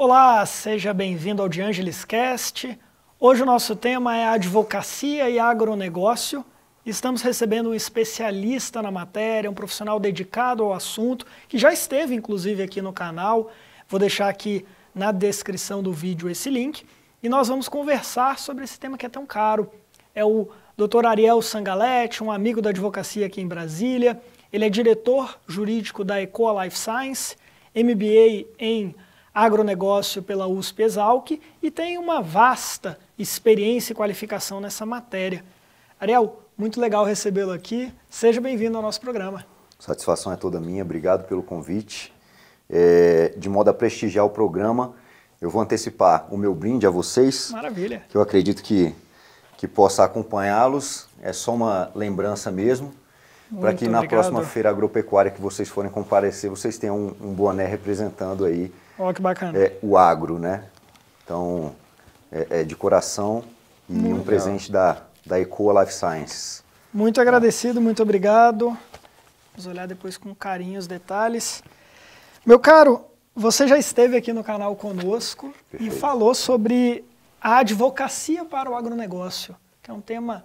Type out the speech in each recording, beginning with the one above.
Olá, seja bem-vindo ao De Angelis Cast. Hoje o nosso tema é advocacia e agronegócio. Estamos recebendo um especialista na matéria, um profissional dedicado ao assunto, que já esteve inclusive aqui no canal. Vou deixar aqui na descrição do vídeo esse link e nós vamos conversar sobre esse tema que é tão caro. É o Dr. Ariel Sangaletti, um amigo da advocacia aqui em Brasília. Ele é diretor jurídico da Ecoa Life Science, MBA em agronegócio pela USP Exalc e tem uma vasta experiência e qualificação nessa matéria. Ariel, muito legal recebê-lo aqui. Seja bem-vindo ao nosso programa. Satisfação é toda minha, obrigado pelo convite. É, de modo a prestigiar o programa, eu vou antecipar o meu brinde a vocês. Maravilha. Que eu acredito que, que possa acompanhá-los. É só uma lembrança mesmo para que na próxima feira agropecuária que vocês forem comparecer, vocês tenham um, um boné representando aí oh, é, o agro, né? Então, é, é de coração e muito um legal. presente da, da Ecoa Life Sciences. Muito agradecido, muito obrigado. Vamos olhar depois com carinho os detalhes. Meu caro, você já esteve aqui no canal conosco Perfeito. e falou sobre a advocacia para o agronegócio, que é um tema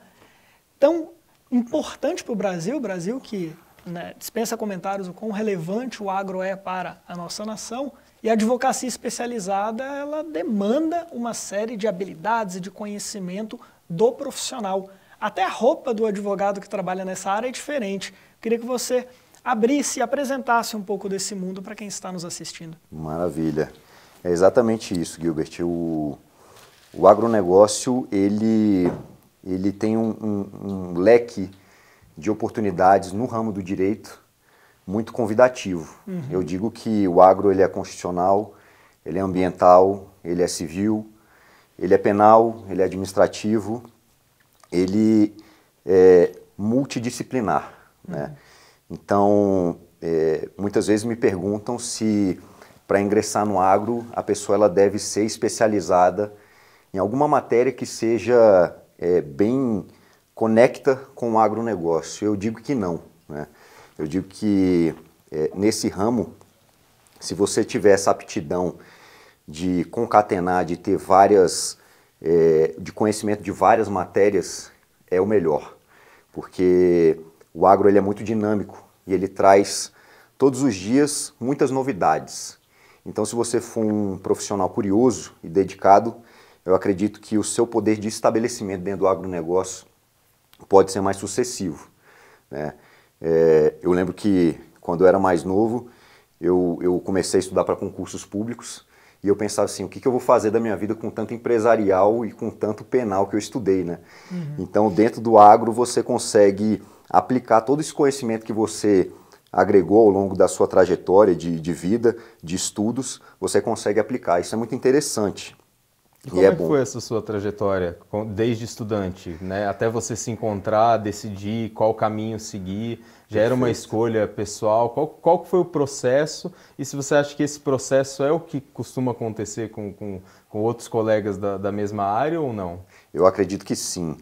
tão importante para o Brasil, Brasil que né, dispensa comentários o quão relevante o agro é para a nossa nação, e a advocacia especializada ela demanda uma série de habilidades e de conhecimento do profissional. Até a roupa do advogado que trabalha nessa área é diferente. Queria que você abrisse e apresentasse um pouco desse mundo para quem está nos assistindo. Maravilha. É exatamente isso, Gilbert. O, o agronegócio, ele ele tem um, um, um leque de oportunidades no ramo do direito muito convidativo. Uhum. Eu digo que o agro ele é constitucional, ele é ambiental, ele é civil, ele é penal, ele é administrativo, ele é multidisciplinar. Uhum. Né? Então, é, muitas vezes me perguntam se para ingressar no agro a pessoa ela deve ser especializada em alguma matéria que seja é, bem conecta com o agronegócio. Eu digo que não. Né? Eu digo que é, nesse ramo, se você tiver essa aptidão de concatenar, de ter várias, é, de conhecimento de várias matérias, é o melhor. Porque o agro ele é muito dinâmico e ele traz todos os dias muitas novidades. Então, se você for um profissional curioso e dedicado, eu acredito que o seu poder de estabelecimento dentro do agronegócio pode ser mais sucessivo. Né? É, eu lembro que quando eu era mais novo, eu, eu comecei a estudar para concursos públicos e eu pensava assim, o que, que eu vou fazer da minha vida com tanto empresarial e com tanto penal que eu estudei, né? Uhum. Então, dentro do agro, você consegue aplicar todo esse conhecimento que você agregou ao longo da sua trajetória de, de vida, de estudos, você consegue aplicar. Isso é muito interessante. E é como é, que foi essa sua trajetória, desde estudante, né? até você se encontrar, decidir qual caminho seguir? Já era uma escolha pessoal? Qual, qual foi o processo? E se você acha que esse processo é o que costuma acontecer com, com, com outros colegas da, da mesma área ou não? Eu acredito que sim.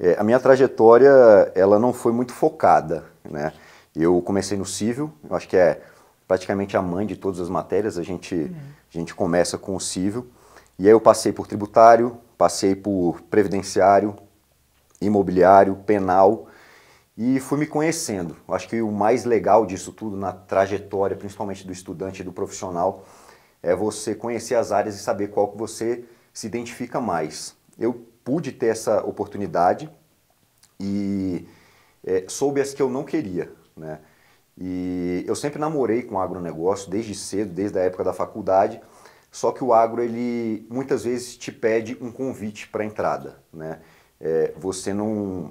É, a minha trajetória ela não foi muito focada. Né? Eu comecei no civil, eu acho que é praticamente a mãe de todas as matérias. A gente, uhum. a gente começa com o civil. E aí eu passei por tributário, passei por previdenciário, imobiliário, penal e fui me conhecendo. Acho que o mais legal disso tudo na trajetória, principalmente do estudante e do profissional, é você conhecer as áreas e saber qual que você se identifica mais. Eu pude ter essa oportunidade e é, soube as que eu não queria, né? E eu sempre namorei com agronegócio desde cedo, desde a época da faculdade. Só que o agro, ele muitas vezes te pede um convite para entrada. Né? É, você não,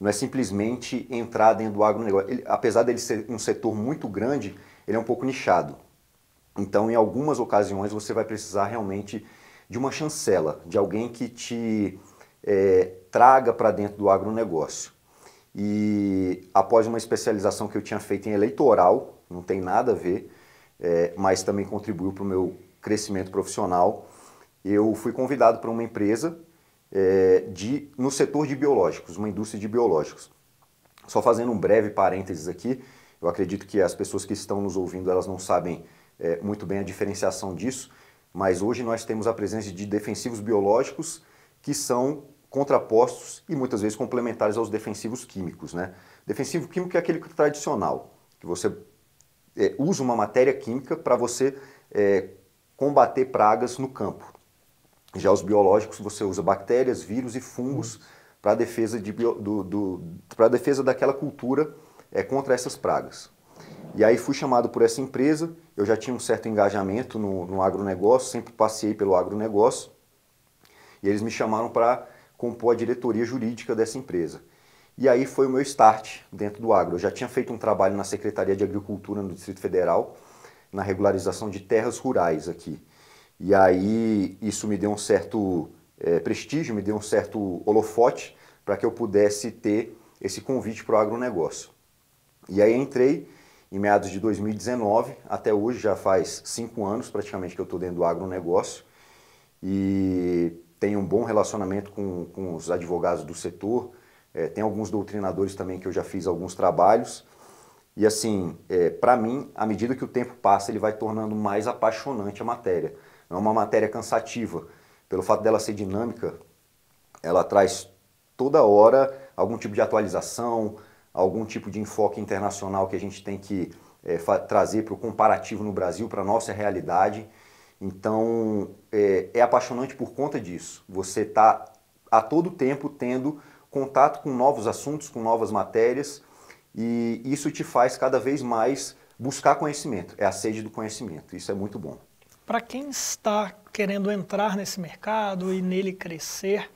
não é simplesmente entrar dentro do agronegócio. Ele, apesar dele ser um setor muito grande, ele é um pouco nichado. Então, em algumas ocasiões, você vai precisar realmente de uma chancela, de alguém que te é, traga para dentro do agronegócio. E após uma especialização que eu tinha feito em eleitoral, não tem nada a ver, é, mas também contribuiu para o meu crescimento profissional, eu fui convidado para uma empresa é, de, no setor de biológicos, uma indústria de biológicos. Só fazendo um breve parênteses aqui, eu acredito que as pessoas que estão nos ouvindo elas não sabem é, muito bem a diferenciação disso, mas hoje nós temos a presença de defensivos biológicos que são contrapostos e muitas vezes complementares aos defensivos químicos. Né? Defensivo químico é aquele tradicional, que você é, usa uma matéria química para você é, combater pragas no campo. Já os biológicos, você usa bactérias, vírus e fungos uhum. para a defesa, de do, do, defesa daquela cultura é, contra essas pragas. E aí fui chamado por essa empresa, eu já tinha um certo engajamento no, no agronegócio, sempre passei pelo agronegócio, e eles me chamaram para compor a diretoria jurídica dessa empresa. E aí foi o meu start dentro do agro. Eu já tinha feito um trabalho na Secretaria de Agricultura no Distrito Federal, na regularização de terras rurais aqui. E aí isso me deu um certo é, prestígio, me deu um certo holofote para que eu pudesse ter esse convite para o agronegócio. E aí entrei em meados de 2019, até hoje já faz cinco anos praticamente que eu estou dentro do agronegócio e tenho um bom relacionamento com, com os advogados do setor, é, tem alguns doutrinadores também que eu já fiz alguns trabalhos e assim, é, para mim, à medida que o tempo passa, ele vai tornando mais apaixonante a matéria. é uma matéria cansativa. Pelo fato dela ser dinâmica, ela traz toda hora algum tipo de atualização, algum tipo de enfoque internacional que a gente tem que é, trazer para o comparativo no Brasil, para a nossa realidade. Então, é, é, apaixonante por conta disso. Você está a todo tempo tendo contato com novos assuntos, com novas matérias e isso te faz cada vez mais buscar conhecimento. É a sede do conhecimento. Isso é muito bom. Para quem está querendo entrar nesse mercado e nele crescer,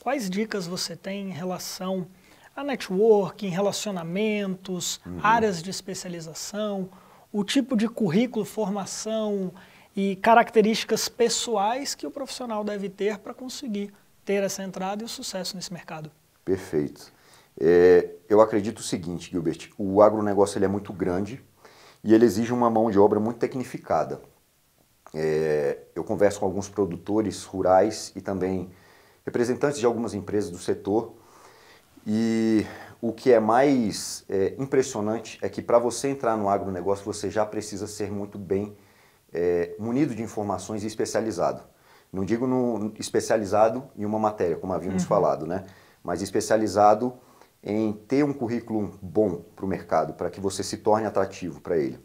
quais dicas você tem em relação a networking, relacionamentos, uhum. áreas de especialização, o tipo de currículo, formação e características pessoais que o profissional deve ter para conseguir ter essa entrada e o sucesso nesse mercado? Perfeito. É, eu acredito o seguinte, Gilbert, o agronegócio ele é muito grande e ele exige uma mão de obra muito tecnificada. É, eu converso com alguns produtores rurais e também representantes de algumas empresas do setor e o que é mais é, impressionante é que para você entrar no agronegócio você já precisa ser muito bem é, munido de informações e especializado. Não digo no, especializado em uma matéria, como havíamos uhum. falado, né? mas especializado em ter um currículo bom para o mercado, para que você se torne atrativo para ele.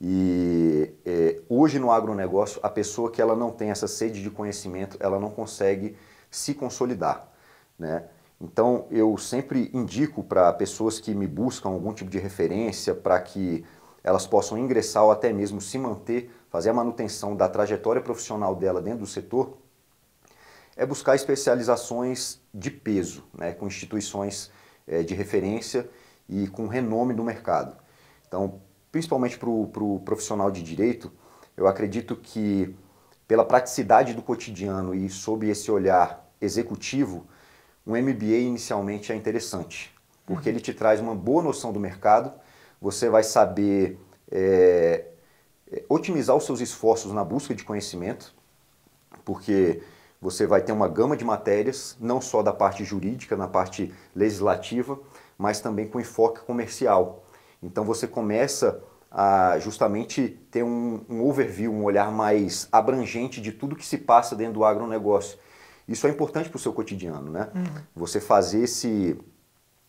E é, hoje no agronegócio, a pessoa que ela não tem essa sede de conhecimento, ela não consegue se consolidar. Né? Então eu sempre indico para pessoas que me buscam algum tipo de referência para que elas possam ingressar ou até mesmo se manter, fazer a manutenção da trajetória profissional dela dentro do setor, é buscar especializações de peso, né, com instituições é, de referência e com renome no mercado. Então, principalmente para o pro profissional de direito, eu acredito que pela praticidade do cotidiano e sob esse olhar executivo, um MBA inicialmente é interessante, porque uhum. ele te traz uma boa noção do mercado, você vai saber é, é otimizar os seus esforços na busca de conhecimento, porque você vai ter uma gama de matérias, não só da parte jurídica, na parte legislativa, mas também com enfoque comercial. Então você começa a justamente ter um, um overview, um olhar mais abrangente de tudo que se passa dentro do agronegócio. Isso é importante para o seu cotidiano, né? Uhum. Você fazer esse,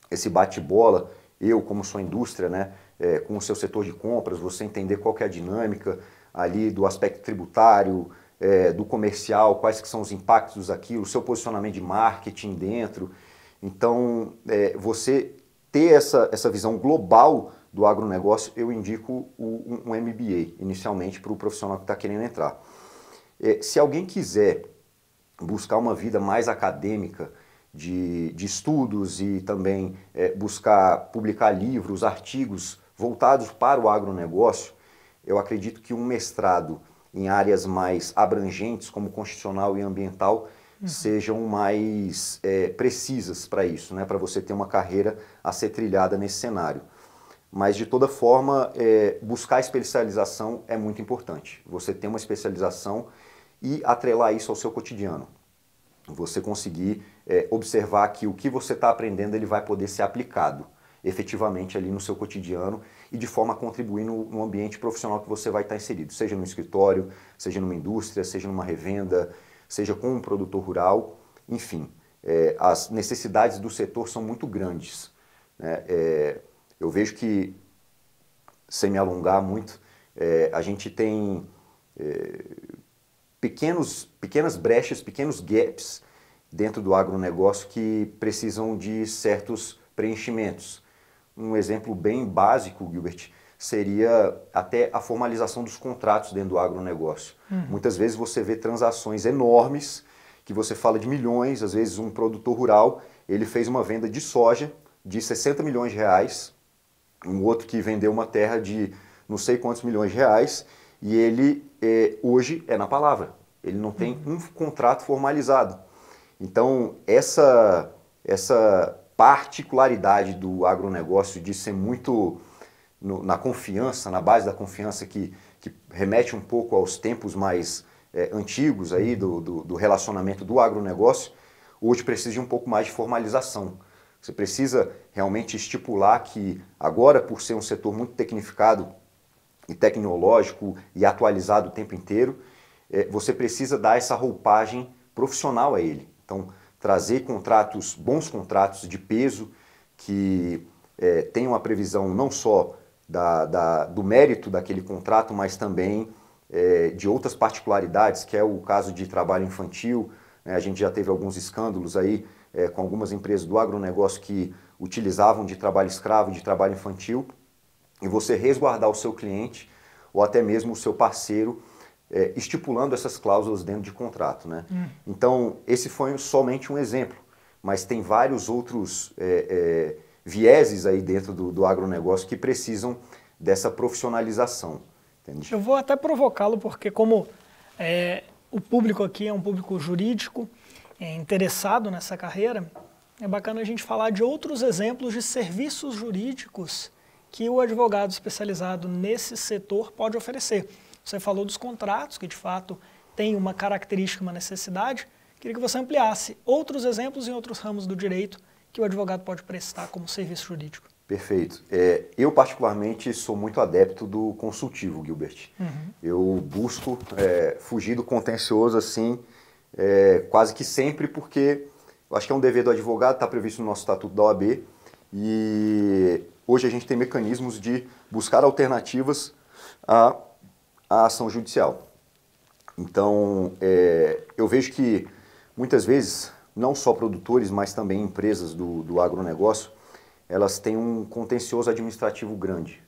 esse bate-bola, eu como sou indústria, né? É, com o seu setor de compras, você entender qual é a dinâmica ali do aspecto tributário, é, do comercial, quais que são os impactos daquilo, o seu posicionamento de marketing dentro. Então, é, você ter essa, essa visão global do agronegócio, eu indico o, um, um MBA inicialmente para o profissional que está querendo entrar. É, se alguém quiser buscar uma vida mais acadêmica, de, de estudos e também é, buscar publicar livros, artigos voltados para o agronegócio, eu acredito que um mestrado em áreas mais abrangentes, como constitucional e ambiental, uhum. sejam mais é, precisas para isso, né? para você ter uma carreira a ser trilhada nesse cenário. Mas, de toda forma, é, buscar especialização é muito importante. Você ter uma especialização e atrelar isso ao seu cotidiano. Você conseguir é, observar que o que você está aprendendo ele vai poder ser aplicado efetivamente ali no seu cotidiano e de forma a contribuir no, no ambiente profissional que você vai estar inserido, seja no escritório, seja numa indústria, seja numa revenda, seja com um produtor rural, enfim, é, as necessidades do setor são muito grandes. Né? É, eu vejo que, sem me alongar muito, é, a gente tem é, pequenos, pequenas brechas, pequenos gaps dentro do agronegócio que precisam de certos preenchimentos. Um exemplo bem básico, Gilbert, seria até a formalização dos contratos dentro do agronegócio. Uhum. Muitas vezes você vê transações enormes, que você fala de milhões, às vezes um produtor rural, ele fez uma venda de soja de 60 milhões de reais, um outro que vendeu uma terra de não sei quantos milhões de reais, e ele eh, hoje é na palavra. Ele não tem uhum. um contrato formalizado. Então, essa, essa particularidade do agronegócio de ser muito no, na confiança, na base da confiança que, que remete um pouco aos tempos mais é, antigos aí do, do, do, relacionamento do agronegócio, hoje precisa de um pouco mais de formalização. Você precisa realmente estipular que agora, por ser um setor muito tecnificado e tecnológico e atualizado o tempo inteiro, é, você precisa dar essa roupagem profissional a ele. Então, trazer contratos, bons contratos de peso, que é, tenham a previsão não só da, da, do mérito daquele contrato, mas também é, de outras particularidades, que é o caso de trabalho infantil. Né? A gente já teve alguns escândalos aí é, com algumas empresas do agronegócio que utilizavam de trabalho escravo, de trabalho infantil, e você resguardar o seu cliente ou até mesmo o seu parceiro é, estipulando essas cláusulas dentro de contrato. Né? Hum. Então, esse foi somente um exemplo, mas tem vários outros é, é, vieses aí dentro do, do agronegócio que precisam dessa profissionalização. Entende? Eu vou até provocá-lo, porque como é, o público aqui é um público jurídico, é interessado nessa carreira, é bacana a gente falar de outros exemplos de serviços jurídicos que o advogado especializado nesse setor pode oferecer. Você falou dos contratos, que de fato tem uma característica, uma necessidade. Queria que você ampliasse outros exemplos em outros ramos do direito que o advogado pode prestar como serviço jurídico. Perfeito. É, eu, particularmente, sou muito adepto do consultivo, Gilbert. Uhum. Eu busco é, fugir do contencioso, assim, é, quase que sempre, porque eu acho que é um dever do advogado, está previsto no nosso estatuto da OAB, e hoje a gente tem mecanismos de buscar alternativas a a ação judicial. Então, é, eu vejo que muitas vezes, não só produtores, mas também empresas do, do agronegócio, elas têm um contencioso administrativo grande.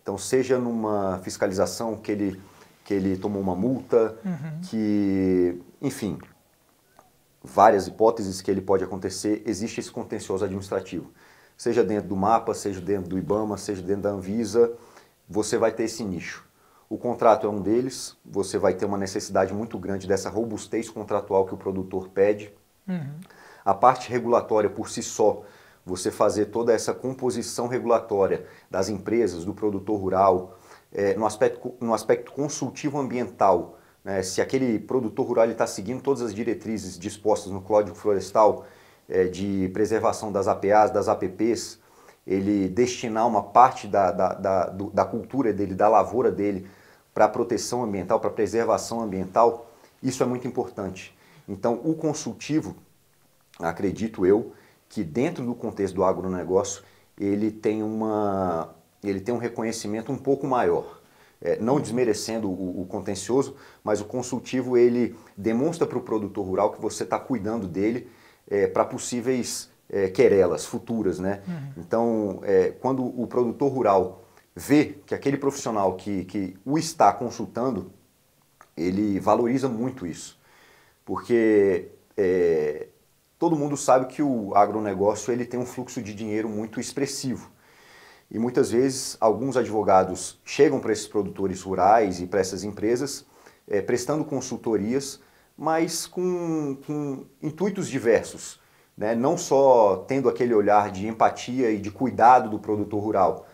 Então, seja numa fiscalização que ele, que ele tomou uma multa, uhum. que, enfim, várias hipóteses que ele pode acontecer, existe esse contencioso administrativo. Seja dentro do mapa, seja dentro do IBAMA, seja dentro da Anvisa, você vai ter esse nicho. O contrato é um deles, você vai ter uma necessidade muito grande dessa robustez contratual que o produtor pede. Uhum. A parte regulatória por si só, você fazer toda essa composição regulatória das empresas, do produtor rural, é, no, aspecto, no aspecto consultivo ambiental, né, se aquele produtor rural está seguindo todas as diretrizes dispostas no Código Florestal é, de preservação das APAs, das APPs, ele destinar uma parte da, da, da, do, da cultura dele, da lavoura dele, para a proteção ambiental, para a preservação ambiental, isso é muito importante. Então, o consultivo, acredito eu, que dentro do contexto do agronegócio, ele tem, uma, ele tem um reconhecimento um pouco maior. É, não uhum. desmerecendo o, o, contencioso, mas o consultivo ele demonstra para o produtor rural que você está cuidando dele é, para possíveis é, querelas futuras. Né? Uhum. Então, é, quando o produtor rural ver que aquele profissional que, que o está consultando, ele valoriza muito isso. Porque é, todo mundo sabe que o agronegócio ele tem um fluxo de dinheiro muito expressivo. E muitas vezes alguns advogados chegam para esses produtores rurais e para essas empresas é, prestando consultorias, mas com, com intuitos diversos. Né? Não só tendo aquele olhar de empatia e de cuidado do produtor rural,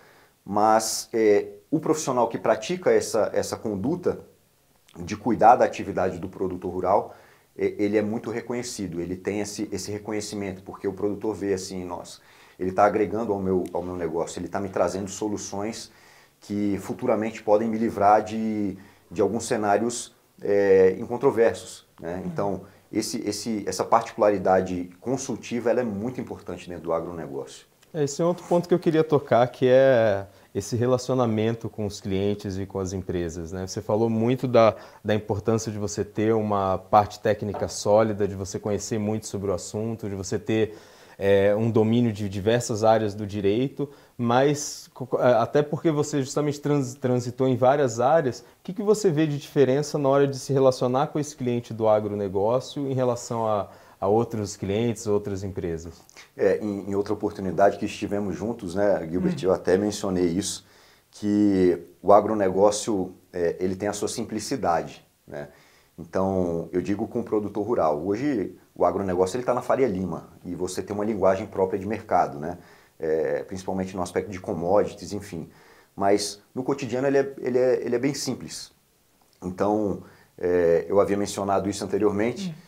mas é, o profissional que pratica essa, essa conduta de cuidar da atividade do produtor rural, é, ele é muito reconhecido, ele tem esse, esse reconhecimento, porque o produtor vê assim, nós ele está agregando ao meu, ao meu negócio, ele está me trazendo soluções que futuramente podem me livrar de, de alguns cenários é, incontroversos. Né? Uhum. Então, esse, esse, essa particularidade consultiva ela é muito importante dentro do agronegócio. É, esse é outro ponto que eu queria tocar, que é esse relacionamento com os clientes e com as empresas. Né? Você falou muito da, da importância de você ter uma parte técnica sólida, de você conhecer muito sobre o assunto, de você ter é, um domínio de diversas áreas do direito, mas é, até porque você justamente trans, transitou em várias áreas, o que, que você vê de diferença na hora de se relacionar com esse cliente do agronegócio em relação a a outros clientes, outras empresas? É, em, em, outra oportunidade que estivemos juntos, né, Gilbert, hum. eu até mencionei isso, que o agronegócio é, ele tem a sua simplicidade. Né? Então, eu digo com o produtor rural. Hoje, o agronegócio está na Faria Lima e você tem uma linguagem própria de mercado, né? É, principalmente no aspecto de commodities, enfim. Mas no cotidiano ele é, ele é, ele é bem simples. Então, é, eu havia mencionado isso anteriormente. Hum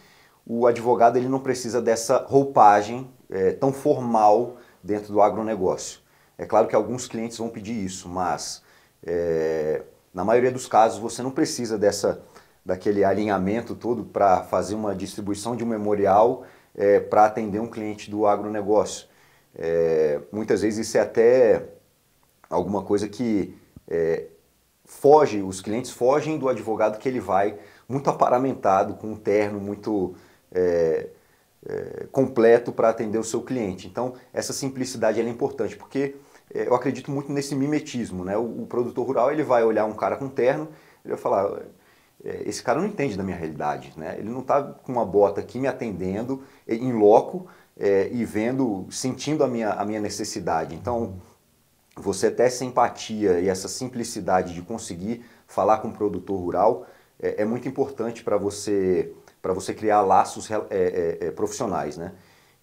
o advogado ele não precisa dessa roupagem é, tão formal dentro do agronegócio. É claro que alguns clientes vão pedir isso, mas é, na maioria dos casos você não precisa dessa daquele alinhamento todo para fazer uma distribuição de um memorial é, para atender um cliente do agronegócio. É, muitas vezes isso é até alguma coisa que é, foge, os clientes fogem do advogado que ele vai muito aparamentado, com um terno muito é, é, completo para atender o seu cliente. Então, essa simplicidade é importante, porque é, eu acredito muito nesse mimetismo. Né? O, o, produtor rural ele vai olhar um cara com terno, e vai falar, é, esse cara não entende da minha realidade, né? ele não está com uma bota aqui me atendendo em loco é, e vendo, sentindo a minha, a minha necessidade. Então, você ter essa empatia e essa simplicidade de conseguir falar com o produtor rural é, é muito importante para você para você criar laços é, é, é, profissionais, né?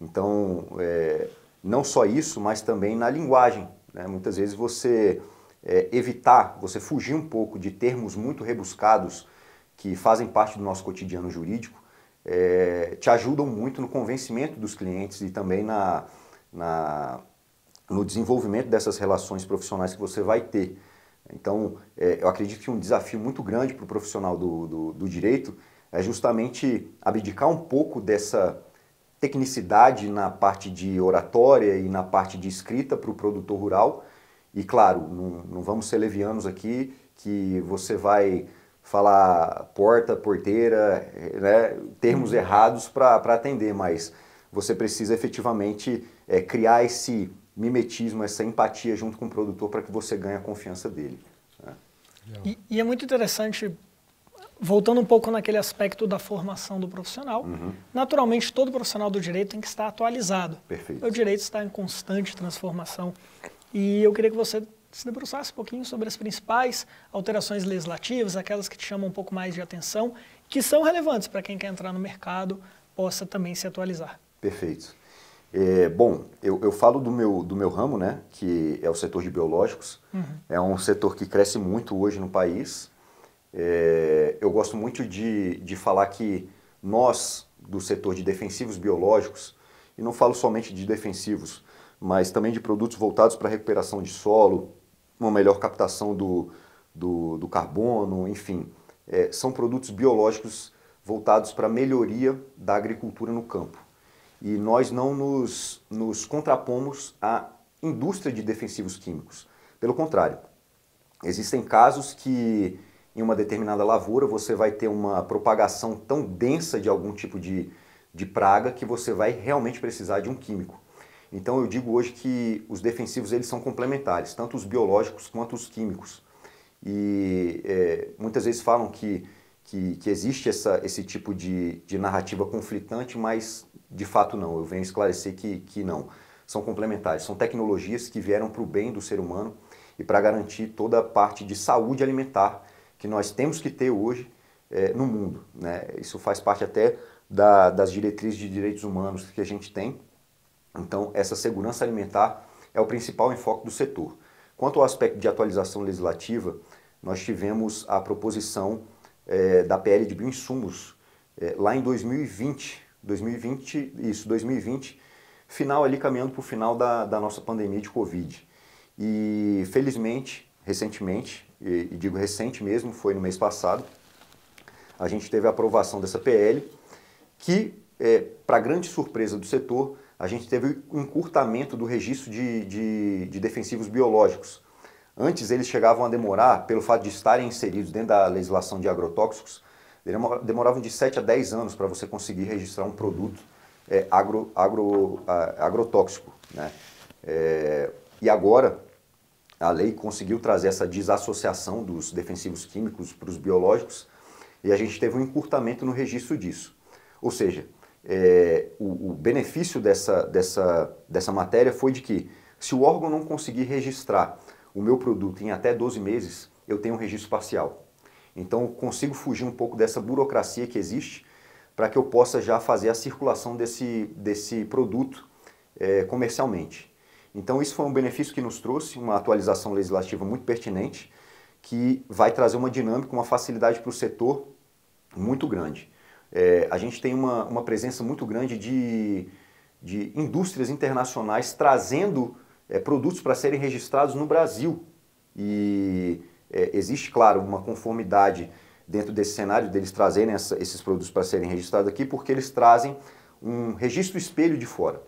Então, é, não só isso, mas também na linguagem. Né? Muitas vezes você evitar, você fugir um pouco de termos muito rebuscados que fazem parte do nosso cotidiano jurídico, te ajudam muito no convencimento dos clientes e também na, na no desenvolvimento dessas relações profissionais que você vai ter. Então, eu acredito que um desafio muito grande para o profissional do, do, do direito é justamente abdicar um pouco dessa tecnicidade na parte de oratória e na parte de escrita para o produtor rural. E claro, não, não, vamos ser levianos aqui, que você vai falar porta, porteira, né, termos uhum. errados para atender, mas você precisa efetivamente é, criar esse mimetismo, essa empatia junto com o produtor para que você ganhe a confiança dele. Né? E, e é muito interessante voltando um pouco naquele aspecto da formação do profissional, uhum. naturalmente todo profissional do direito tem que estar atualizado. Perfeito. O direito está em constante transformação. E eu queria que você se debruçasse um pouquinho sobre as principais alterações legislativas, aquelas que te chamam um pouco mais de atenção, que são relevantes para quem quer entrar no mercado, possa também se atualizar. Perfeito. É, bom, eu, eu falo do meu, do meu ramo, né, que é o setor de biológicos. Uhum. É um setor que cresce muito hoje no país é, eu gosto muito de, de falar que nós, do setor de defensivos biológicos, e não falo somente de defensivos, mas também de produtos voltados para recuperação de solo, uma melhor captação do, do, do carbono, enfim, é, são produtos biológicos voltados para a melhoria da agricultura no campo. E nós não nos, nos contrapomos à indústria de defensivos químicos. Pelo contrário, existem casos que em uma determinada lavoura, você vai ter uma propagação tão densa de algum tipo de, de praga que você vai realmente precisar de um químico. Então eu digo hoje que os defensivos eles são complementares, tanto os biológicos quanto os químicos. E é, muitas vezes falam que, que, que existe essa, esse tipo de, de narrativa conflitante, mas de fato não, eu venho esclarecer que, que não. São complementares, são tecnologias que vieram para o bem do ser humano e para garantir toda a parte de saúde alimentar que nós temos que ter hoje é, no mundo. Né? Isso faz parte até da, das diretrizes de direitos humanos que a gente tem. Então, essa segurança alimentar é o principal enfoque do setor. Quanto ao aspecto de atualização legislativa, nós tivemos a proposição é, da PL de bioinsumos é, lá em 2020, 2020, isso, 2020, final ali caminhando para o final da, da nossa pandemia de Covid. E felizmente recentemente, e, e digo recente mesmo, foi no mês passado, a gente teve a aprovação dessa PL, que, é, para grande surpresa do setor, a gente teve o um encurtamento do registro de, de, de, defensivos biológicos. Antes eles chegavam a demorar, pelo fato de estarem inseridos dentro da legislação de agrotóxicos, demoravam de 7 a 10 anos para você conseguir registrar um produto é, agro, agro, agrotóxico. Né? É, e agora, a lei conseguiu trazer essa desassociação dos defensivos químicos para os biológicos e a gente teve um encurtamento no registro disso. Ou seja, é, o, o, benefício dessa, dessa, dessa matéria foi de que, se o órgão não conseguir registrar o meu produto em até 12 meses, eu tenho um registro parcial. Então, eu consigo fugir um pouco dessa burocracia que existe para que eu possa já fazer a circulação desse, desse produto é, comercialmente. Então, isso foi um benefício que nos trouxe, uma atualização legislativa muito pertinente, que vai trazer uma dinâmica, uma facilidade para o setor muito grande. É, a gente tem uma, uma presença muito grande de, de indústrias internacionais trazendo é, produtos para serem registrados no Brasil. E é, existe, claro, uma conformidade dentro desse cenário deles trazerem essa, esses produtos para serem registrados aqui, porque eles trazem um registro espelho de fora.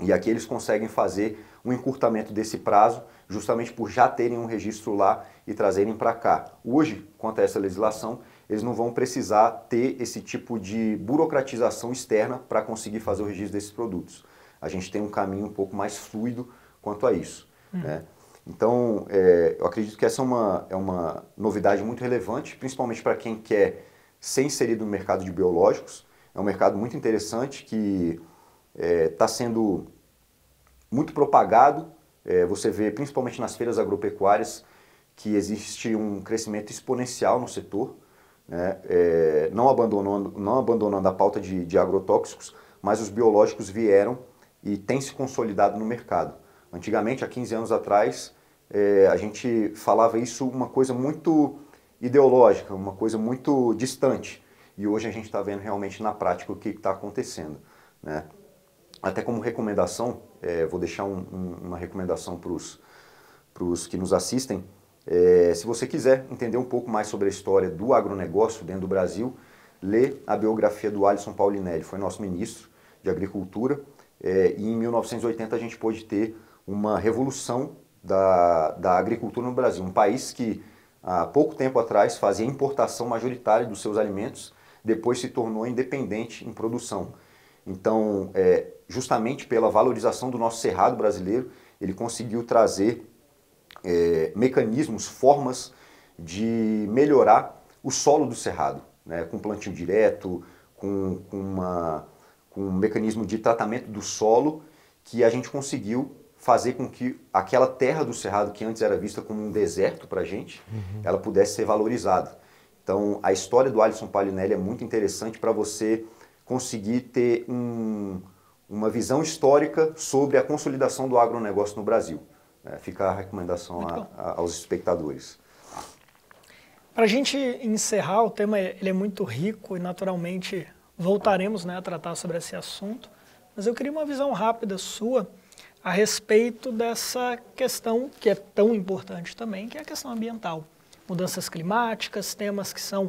E aqui eles conseguem fazer um encurtamento desse prazo, justamente por já terem um registro lá e trazerem para cá. Hoje, quanto a essa legislação, eles não vão precisar ter esse tipo de burocratização externa para conseguir fazer o registro desses produtos. A gente tem um caminho um pouco mais fluido quanto a isso. Hum. Né? Então, é, eu acredito que essa é uma, é uma novidade muito relevante, principalmente para quem quer ser inserido no mercado de biológicos. É um mercado muito interessante que está é, tá sendo muito propagado. É, você vê, principalmente nas feiras agropecuárias, que existe um crescimento exponencial no setor, né? é, não, abandonando, não abandonando a pauta de, de agrotóxicos, mas os biológicos vieram e têm se consolidado no mercado. Antigamente, há 15 anos atrás, é, a gente falava isso uma coisa muito ideológica, uma coisa muito distante. E hoje a gente está vendo realmente na prática o que está acontecendo. Né? Até como recomendação, é, vou deixar um, um, uma recomendação para os que nos assistem. É, se você quiser entender um pouco mais sobre a história do agronegócio dentro do Brasil, lê a biografia do Alisson Paulinelli, foi nosso ministro de Agricultura, é, e em 1980 a gente pôde ter uma revolução da, da agricultura no Brasil, um país que há pouco tempo atrás fazia importação majoritária dos seus alimentos, depois se tornou independente em produção. Então, é, justamente pela valorização do nosso cerrado brasileiro, ele conseguiu trazer é, mecanismos, formas de melhorar o solo do cerrado, né, com plantio direto, com, com, uma, com um mecanismo de tratamento do solo que a gente conseguiu fazer com que aquela terra do cerrado que antes era vista como um deserto para a gente, uhum. ela pudesse ser valorizada. Então, a história do Alisson Palinelli é muito interessante para você conseguir ter um, uma visão histórica sobre a consolidação do agronegócio no Brasil. É, fica a recomendação a, a, aos espectadores. Para a gente encerrar, o tema é, ele é muito rico e naturalmente voltaremos né, a tratar sobre esse assunto, mas eu queria uma visão rápida sua a respeito dessa questão que é tão importante também, que é a questão ambiental. Mudanças climáticas, temas que são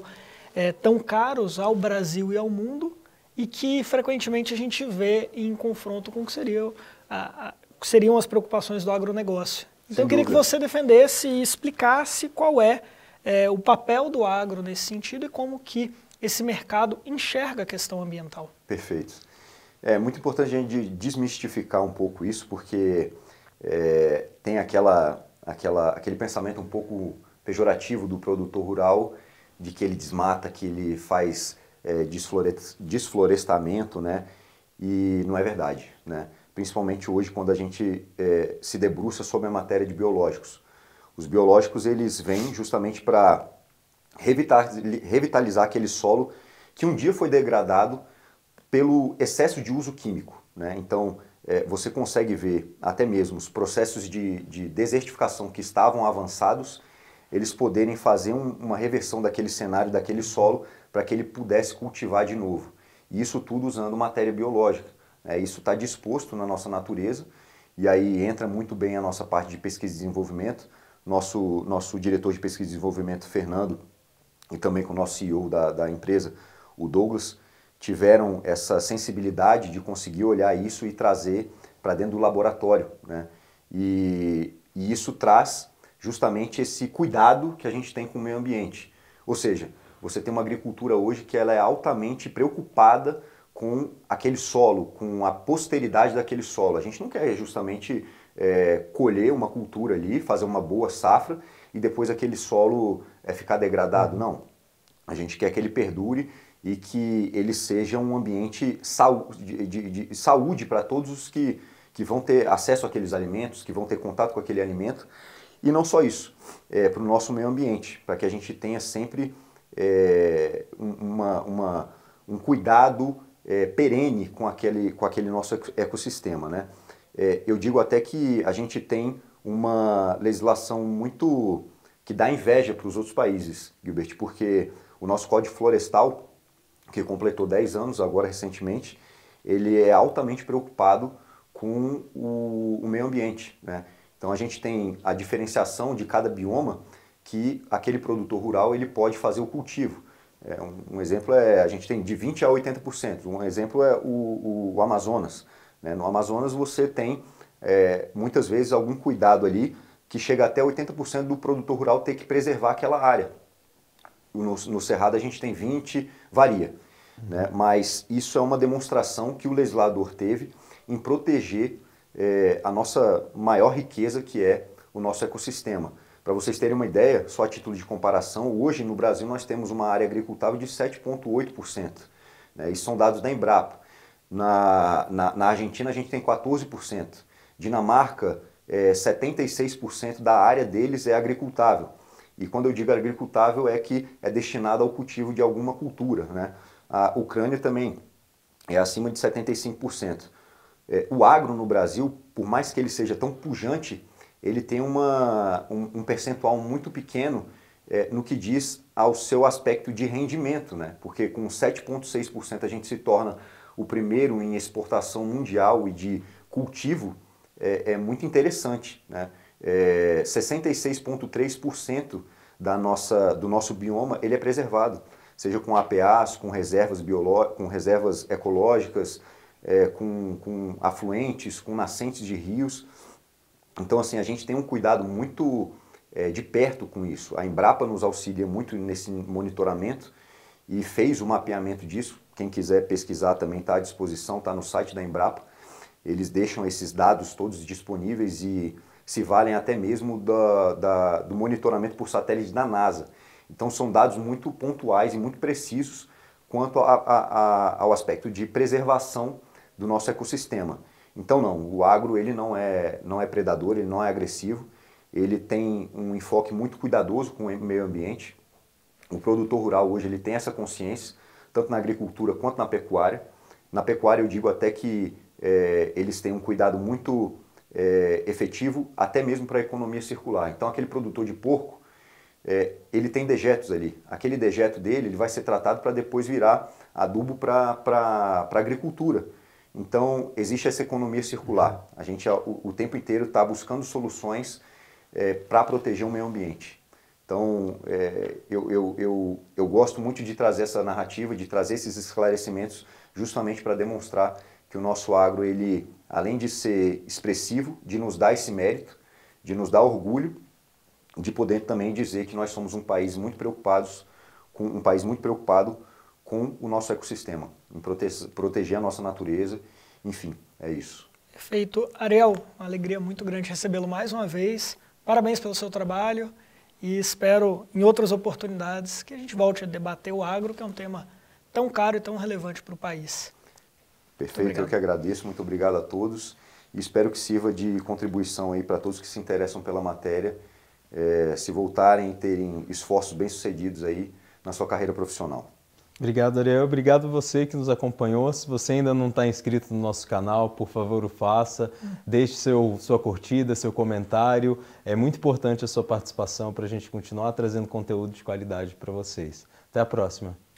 é, tão caros ao Brasil e ao mundo, e que frequentemente a gente vê em confronto com o que seriam, a, a, seriam as preocupações do agronegócio. Então eu queria que você defendesse e explicasse qual é, é o papel do agro nesse sentido e como que esse mercado enxerga a questão ambiental. Perfeito. É muito importante a gente desmistificar um pouco isso, porque é, tem aquela, aquela, aquele pensamento um pouco pejorativo do produtor rural, de que ele desmata, que ele faz é, desflorestamento, né? E não é verdade, né? Principalmente hoje quando a gente é, se debruça sobre a matéria de biológicos. Os biológicos eles vêm justamente para revitalizar aquele solo que um dia foi degradado pelo excesso de uso químico, né? Então é, você consegue ver até mesmo os processos de, de desertificação que estavam avançados, eles poderem fazer um, uma reversão daquele cenário, daquele solo para que ele pudesse cultivar de novo. E isso tudo usando matéria biológica. Né? Isso está disposto na nossa natureza e aí entra muito bem a nossa parte de pesquisa e desenvolvimento. Nosso, nosso diretor de pesquisa e desenvolvimento, Fernando, e também com o nosso CEO da, da empresa, o Douglas, tiveram essa sensibilidade de conseguir olhar isso e trazer para dentro do laboratório. Né? E, e, isso traz justamente esse cuidado que a gente tem com o meio ambiente. Ou seja, você tem uma agricultura hoje que ela é altamente preocupada com aquele solo, com a posteridade daquele solo. A gente não quer justamente é, colher uma cultura ali, fazer uma boa safra e depois aquele solo é, ficar degradado. Não. A gente quer que ele perdure e que ele seja um ambiente de, de, de saúde para todos os que, que vão ter acesso àqueles alimentos, que vão ter contato com aquele alimento. E não só isso, é, para o nosso meio ambiente, para que a gente tenha sempre é, uma, uma, um cuidado é, perene com aquele, com aquele nosso ecossistema. Né? É, eu digo até que a gente tem uma legislação muito que dá inveja para os outros países, Gilbert, porque o nosso Código Florestal, que completou 10 anos agora recentemente, ele é altamente preocupado com o, o meio ambiente. Né? Então a gente tem a diferenciação de cada bioma que aquele produtor rural ele pode fazer o cultivo. É, um, um, exemplo é, a gente tem de 20% a 80%. Um exemplo é o, o Amazonas. Né? No Amazonas você tem, é, muitas vezes, algum cuidado ali que chega até 80% do produtor rural ter que preservar aquela área. No, no Cerrado a gente tem 20%, varia. Né? Mas isso é uma demonstração que o legislador teve em proteger é, a nossa maior riqueza que é o nosso ecossistema. Para vocês terem uma ideia, só a título de comparação, hoje no Brasil nós temos uma área agricultável de 7,8%. Né? Isso são dados da Embrapa. Na, na, na Argentina a gente tem 14%. Dinamarca, é, 76% da área deles é agricultável. E quando eu digo agricultável é que é destinada ao cultivo de alguma cultura. Né? A Ucrânia também é acima de 75%. É, o agro no Brasil, por mais que ele seja tão pujante ele tem uma, um, um percentual muito pequeno é, no que diz ao seu aspecto de rendimento, né? porque com 7,6% a gente se torna o primeiro em exportação mundial e de cultivo, é, é muito interessante. Né? É, 66,3% da nossa, do nosso bioma ele é preservado, seja com APAs, com reservas, com reservas ecológicas, é, com, com afluentes, com nascentes de rios. Então, assim, a gente tem um cuidado muito é, de perto com isso. A Embrapa nos auxilia muito nesse monitoramento e fez o mapeamento disso. Quem quiser pesquisar também está à disposição, está no site da Embrapa. Eles deixam esses dados todos disponíveis e se valem até mesmo da, da, do monitoramento por satélite da NASA. Então são dados muito pontuais e muito precisos quanto a, a, a, ao aspecto de preservação do nosso ecossistema. Então não, o agro ele não é, não é predador, ele não é agressivo, ele tem um enfoque muito cuidadoso com o meio ambiente. O produtor rural hoje ele tem essa consciência, tanto na agricultura quanto na pecuária. Na pecuária eu digo até que é, eles têm um cuidado muito é, efetivo, até mesmo para a economia circular. Então aquele produtor de porco, é, ele tem dejetos ali. Aquele dejeto dele ele vai ser tratado para depois virar adubo para a agricultura. Então, existe essa economia circular. A gente o, o tempo inteiro está buscando soluções é, para proteger o meio ambiente. Então, é, eu, eu, eu, eu gosto muito de trazer essa narrativa, de trazer esses esclarecimentos, justamente para demonstrar que o nosso agro, ele, além de ser expressivo, de nos dar esse mérito, de nos dar orgulho, de poder também dizer que nós somos um país muito preocupados, com, um país muito preocupado com o nosso ecossistema, em prote proteger a nossa natureza, enfim, é isso. Perfeito. Ariel, uma alegria muito grande recebê-lo mais uma vez. Parabéns pelo seu trabalho e espero, em outras oportunidades, que a gente volte a debater o agro, que é um tema tão caro e tão relevante para o país. Perfeito, eu que agradeço, muito obrigado a todos e espero que sirva de contribuição aí para todos que se interessam pela matéria, é, se voltarem e terem esforços bem-sucedidos aí na sua carreira profissional. Obrigado, Ariel. Obrigado você que nos acompanhou. Se você ainda não está inscrito no nosso canal, por favor, o faça. Deixe seu, sua curtida, seu comentário. É muito importante a sua participação para a gente continuar trazendo conteúdo de qualidade para vocês. Até a próxima.